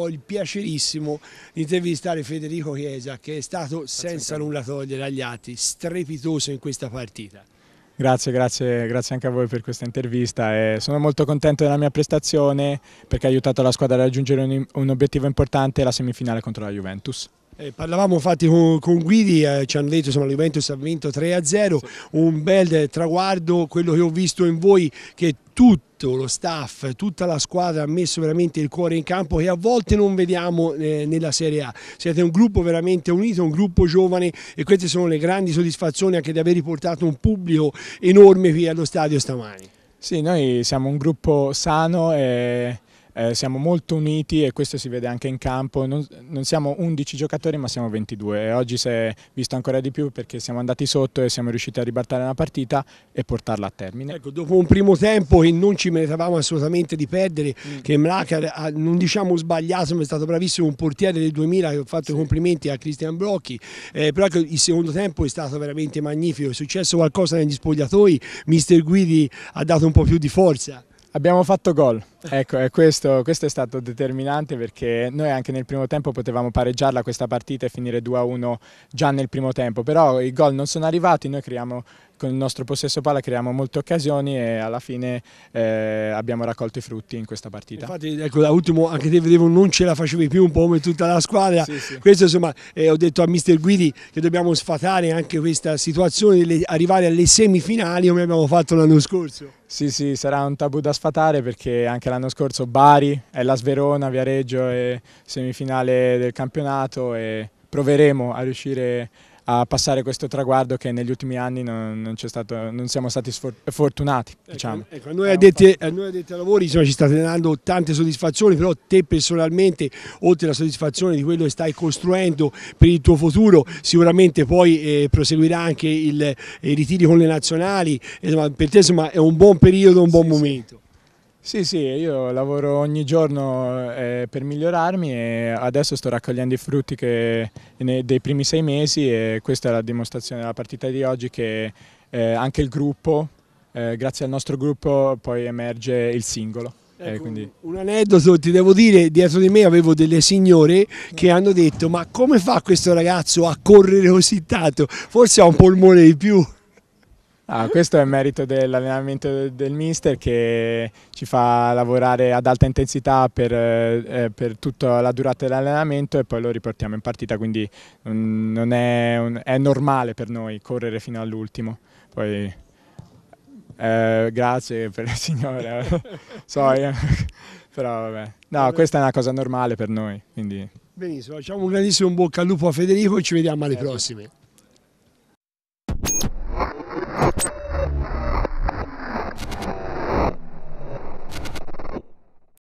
ho il piacerissimo di intervistare Federico Chiesa che è stato senza nulla togliere agli atti strepitoso in questa partita. Grazie, grazie, grazie, anche a voi per questa intervista. E sono molto contento della mia prestazione perché ha aiutato la squadra a raggiungere un, un obiettivo importante, la semifinale contro la Juventus. Eh, parlavamo infatti con, con Guidi, eh, ci hanno detto che la Juventus ha vinto 3-0, sì. un bel eh, traguardo, quello che ho visto in voi che tutti lo staff, tutta la squadra ha messo veramente il cuore in campo che a volte non vediamo eh, nella Serie A. Siete un gruppo veramente unito, un gruppo giovane e queste sono le grandi soddisfazioni anche di aver riportato un pubblico enorme qui allo stadio stamani. Sì, noi siamo un gruppo sano e eh, siamo molto uniti e questo si vede anche in campo, non, non siamo 11 giocatori ma siamo 22 e oggi si è visto ancora di più perché siamo andati sotto e siamo riusciti a ribaltare la partita e portarla a termine. Ecco, dopo un primo tempo che non ci meritavamo assolutamente di perdere, mm. che Mlacar ha, ah, non diciamo sbagliato ma è stato bravissimo, un portiere del 2000 che ho fatto sì. complimenti a Cristian Brocchi, eh, però ecco, il secondo tempo è stato veramente magnifico, è successo qualcosa negli spogliatoi, mister Guidi ha dato un po' più di forza. Abbiamo fatto gol, ecco, questo, questo, è stato determinante perché noi anche nel primo tempo potevamo pareggiarla questa partita e finire 2-1 già nel primo tempo, però i gol non sono arrivati, noi creiamo con il nostro possesso palla creiamo molte occasioni e alla fine eh, abbiamo raccolto i frutti in questa partita. Infatti ecco, da ultimo anche te vedevo non ce la facevi più un po' come tutta la squadra, sì, sì. questo insomma eh, ho detto a mister Guidi che dobbiamo sfatare anche questa situazione di arrivare alle semifinali come abbiamo fatto l'anno scorso. Sì, sì, sarà un tabù da sfatare perché anche l'anno scorso Bari, Ellas Verona, Viareggio e semifinale del campionato e proveremo a riuscire a a passare questo traguardo che negli ultimi anni non, non, stato, non siamo stati fortunati. Ecco, diciamo. Ecco, ecco, noi, addetti, noi addetti ai lavori insomma, ci state dando tante soddisfazioni, però te personalmente, oltre alla soddisfazione di quello che stai costruendo per il tuo futuro, sicuramente poi eh, proseguirà anche il, i ritiri con le nazionali, insomma, per te insomma, è un buon periodo, un buon sì, momento. Sì. Sì, sì, io lavoro ogni giorno eh, per migliorarmi e adesso sto raccogliendo i frutti che, dei primi sei mesi e questa è la dimostrazione della partita di oggi che eh, anche il gruppo, eh, grazie al nostro gruppo, poi emerge il singolo. Eh, ecco, quindi... Un aneddoto, ti devo dire, dietro di me avevo delle signore che hanno detto ma come fa questo ragazzo a correre così tanto? Forse ha un polmone di più. Ah, questo è merito dell'allenamento del mister che ci fa lavorare ad alta intensità per, eh, eh per tutta la durata dell'allenamento e poi lo riportiamo in partita, quindi non è, un, è normale per noi correre fino all'ultimo. Poi eh, grazie per il Signore, eh. so, eh, però vabbè. No, questa è una cosa normale per noi. Quindi. Benissimo, facciamo un grandissimo bocca al lupo a Federico e ci vediamo alle certo. prossime.